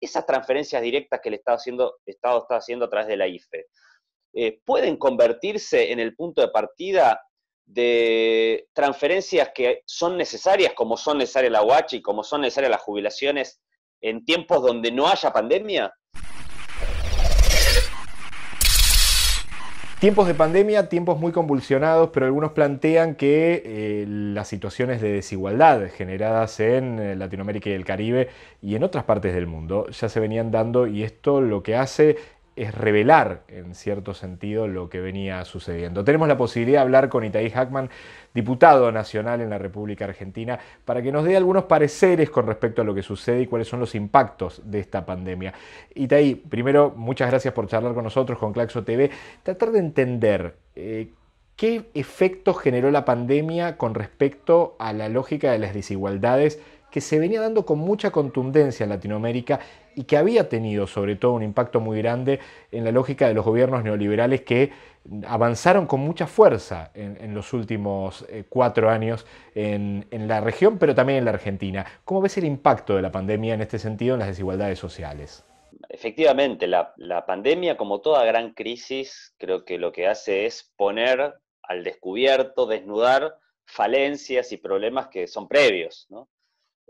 esas transferencias directas que el Estado, está haciendo a través de la IFE, eh, pueden convertirse en el punto de partida de transferencias que son necesarias, como son necesarias la UACH y como son necesarias las jubilaciones en tiempos donde no haya pandemia? Tiempos de pandemia, tiempos muy convulsionados, pero algunos plantean que eh, las situaciones de desigualdad generadas en eh, Latinoamérica y el Caribe y en otras partes del mundo ya se venían dando y esto lo que hace es revelar en cierto sentido lo que venía sucediendo. Tenemos la posibilidad de hablar con Itaí Hackman, diputado nacional en la República Argentina, para que nos dé algunos pareceres con respecto a lo que sucede y cuáles son los impactos de esta pandemia. Itaí, primero, muchas gracias por charlar con nosotros, con Claxo TV. Tratar de entender eh, qué efectos generó la pandemia con respecto a la lógica de las desigualdades que se venía dando con mucha contundencia en Latinoamérica y que había tenido sobre todo un impacto muy grande en la lógica de los gobiernos neoliberales que avanzaron con mucha fuerza en, los últimos eh, cuatro años en, la región, pero también en la Argentina. ¿Cómo ves el impacto de la pandemia en este sentido en las desigualdades sociales? Efectivamente, la, la pandemia, como toda gran crisis, creo que lo que hace es poner al descubierto, desnudar falencias y problemas que son previos. ¿no?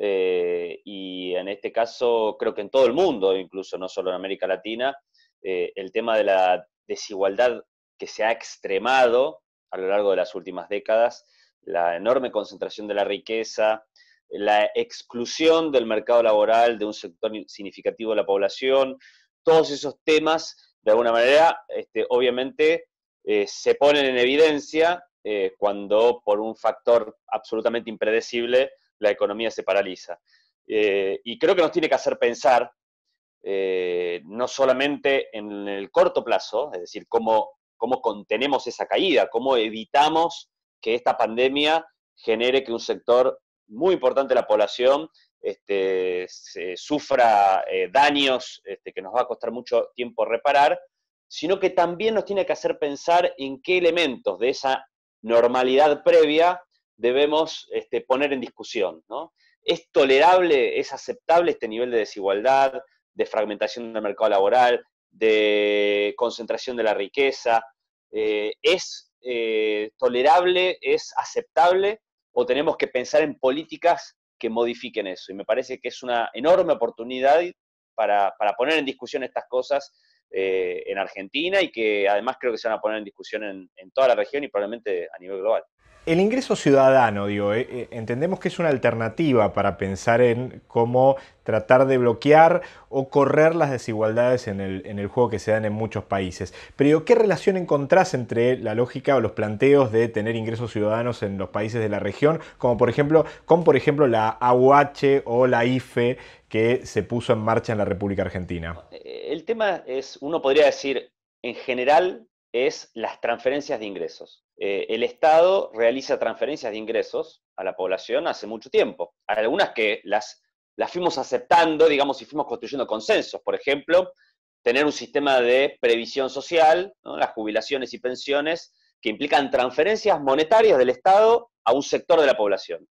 Eh, y en este caso creo que en todo el mundo, incluso no solo en América Latina, eh, el tema de la desigualdad que se ha extremado a lo largo de las últimas décadas, la enorme concentración de la riqueza, la exclusión del mercado laboral de un sector significativo de la población, todos esos temas, de alguna manera, este, obviamente eh, se ponen en evidencia cuando por un factor absolutamente impredecible la economía se paraliza. Eh, y creo que nos tiene que hacer pensar eh, no solamente en el corto plazo, es decir, cómo, contenemos esa caída, cómo evitamos que esta pandemia genere que un sector muy importante de la población este, sufra eh, daños este, que nos va a costar mucho tiempo reparar, sino que también nos tiene que hacer pensar en qué elementos de esa normalidad previa debemos este, poner en discusión. ¿no? ¿Es tolerable, es aceptable este nivel de desigualdad, de fragmentación del mercado laboral, de concentración de la riqueza? Eh, ¿Es eh, tolerable, es aceptable o tenemos que pensar en políticas que modifiquen eso? Y me parece que es una enorme oportunidad para, poner en discusión estas cosas eh, en Argentina y que además creo que se van a poner en discusión en toda la región y probablemente a nivel global. El ingreso ciudadano, digo, eh, eh, entendemos que es una alternativa para pensar en cómo tratar de bloquear o correr las desigualdades en el, juego que se dan en muchos países. Pero ¿qué relación encontrás entre la lógica o los planteos de tener ingresos ciudadanos en los países de la región, como por ejemplo, con por ejemplo la AUH o la IFE que se puso en marcha en la República Argentina? Eh, el tema es, uno podría decir, en general es las transferencias de ingresos. Eh, el Estado realiza transferencias de ingresos a la población hace mucho tiempo. algunas que las, fuimos aceptando, digamos, y fuimos construyendo consensos. Por ejemplo, tener un sistema de previsión social, las jubilaciones y pensiones, que implican transferencias monetarias del Estado a un sector de la población.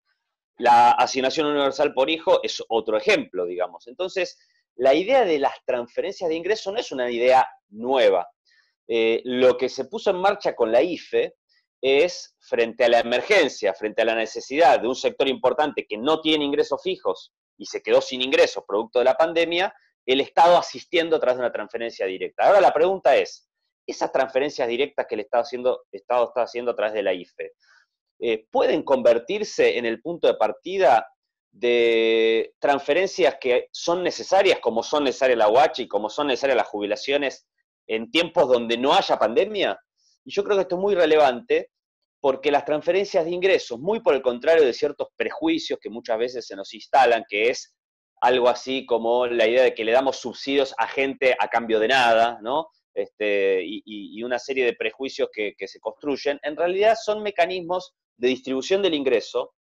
La asignación universal por hijo es otro ejemplo, digamos. Entonces, la idea de las transferencias de ingresos no es una idea nueva. Eh, lo que se puso en marcha con la IFE es frente a la emergencia, frente a la necesidad de un sector importante que no tiene ingresos fijos y se quedó sin ingresos producto de la pandemia, el Estado asistiendo a través de una transferencia directa. Ahora la pregunta es, esas transferencias directas que el Estado, está haciendo a través de la IFE, eh, ¿pueden convertirse en el punto de partida de transferencias que son necesarias, como son necesarias la UACH y como son necesarias las jubilaciones en tiempos donde no haya pandemia? Y yo creo que esto es muy relevante porque las transferencias de ingresos, muy por el contrario de ciertos prejuicios que muchas veces se nos instalan, que es algo así como la idea de que le damos subsidios a gente a cambio de nada, ¿no? Este, y, una serie de prejuicios que, que se construyen, en realidad son mecanismos de distribución del ingreso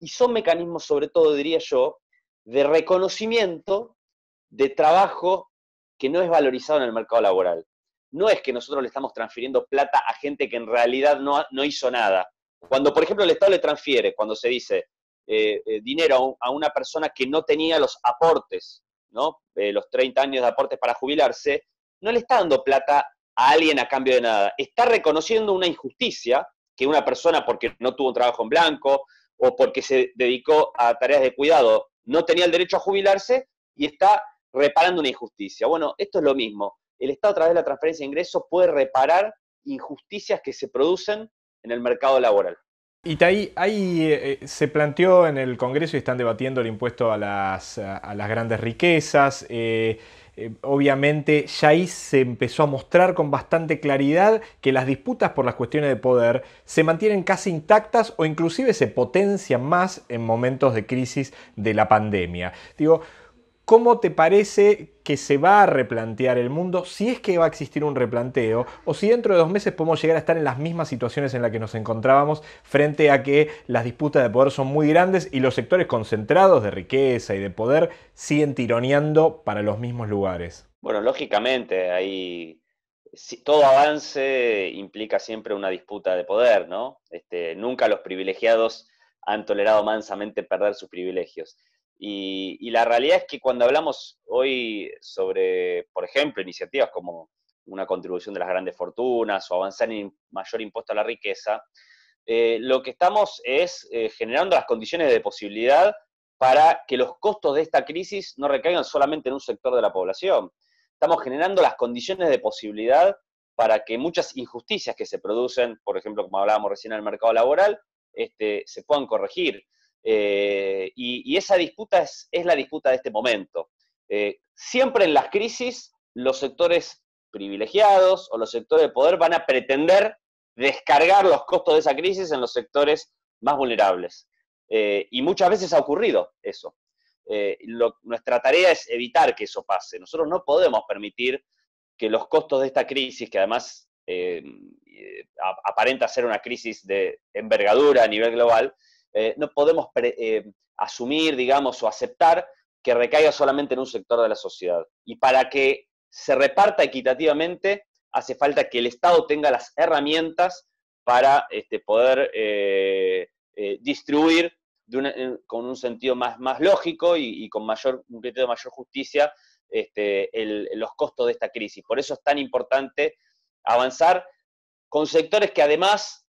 y son mecanismos, sobre todo, diría yo, de reconocimiento de trabajo que no es valorizado en el mercado laboral. No es que nosotros le estamos transfiriendo plata a gente que en realidad no, no hizo nada. Cuando, por ejemplo, el Estado le transfiere, cuando se dice eh, eh, dinero a, una persona que no tenía los aportes, ¿no? Eh, los 30 años de aportes para jubilarse, no le está dando plata a alguien a cambio de nada. Está reconociendo una injusticia que una persona, porque no tuvo un trabajo en blanco o porque se dedicó a tareas de cuidado, no tenía el derecho a jubilarse y está reparando una injusticia. Bueno, esto es lo mismo. El Estado a través de la transferencia de ingresos puede reparar injusticias que se producen en el mercado laboral. Y ahí, eh, eh, se planteó en el Congreso y están debatiendo el impuesto a las, grandes riquezas. Eh, obviamente ya ahí se empezó a mostrar con bastante claridad que las disputas por las cuestiones de poder se mantienen casi intactas o inclusive se potencian más en momentos de crisis de la pandemia. Digo, ¿Cómo te parece que se va a replantear el mundo si es que va a existir un replanteo o si dentro de dos meses podemos llegar a estar en las mismas situaciones en las que nos encontrábamos frente a que las disputas de poder son muy grandes y los sectores concentrados de riqueza y de poder siguen tironeando para los mismos lugares? Bueno, lógicamente, ahí todo avance implica siempre una disputa de poder, ¿no? Este, nunca los privilegiados han tolerado mansamente perder sus privilegios. Y, la realidad es que cuando hablamos hoy sobre, por ejemplo, iniciativas como una contribución de las grandes fortunas o avanzar en mayor impuesto a la riqueza, eh, lo que estamos es eh, generando las condiciones de posibilidad para que los costos de esta crisis no recaigan solamente en un sector de la población. Estamos generando las condiciones de posibilidad para que muchas injusticias que se producen, por ejemplo, como hablábamos recién en el mercado laboral, este, se puedan corregir. Eh, y, esa disputa es, la disputa de este momento. Eh, siempre en las crisis, los sectores privilegiados o los sectores de poder van a pretender descargar los costos de esa crisis en los sectores más vulnerables. Eh, y muchas veces ha ocurrido eso. nuestra tarea es evitar que eso pase. Nosotros no podemos permitir que los costos de esta crisis, que además aparenta ser una crisis de envergadura a nivel global, eh, no podemos eh, asumir, digamos, o aceptar que recaiga solamente en un sector de la sociedad. Y para que se reparta equitativamente, hace falta que el Estado tenga las herramientas para este, poder eh, distribuir con un sentido más, lógico y, con mayor, un criterio de mayor justicia este, los costos de esta crisis. Por eso es tan importante avanzar con sectores que además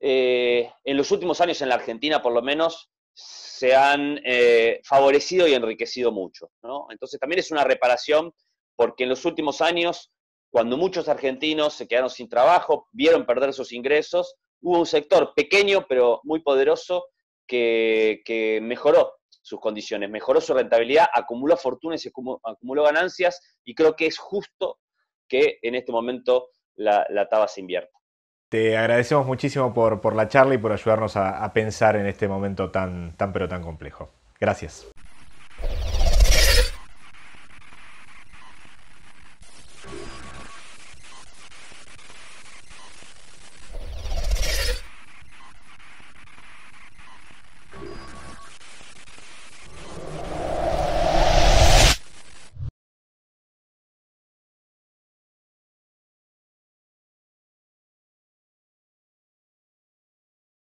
eh, en los últimos años en la Argentina, por lo menos, se han eh, favorecido y enriquecido mucho. Entonces también es una reparación porque en los últimos años, cuando muchos argentinos se quedaron sin trabajo, vieron perder sus ingresos, hubo un sector pequeño pero muy poderoso que, mejoró sus condiciones, mejoró su rentabilidad, acumuló fortunas y acumuló ganancias y creo que es justo que en este momento la, la taba se invierta. Te agradecemos muchísimo por, la charla y por ayudarnos a, pensar en este momento tan, tan pero tan complejo. Gracias.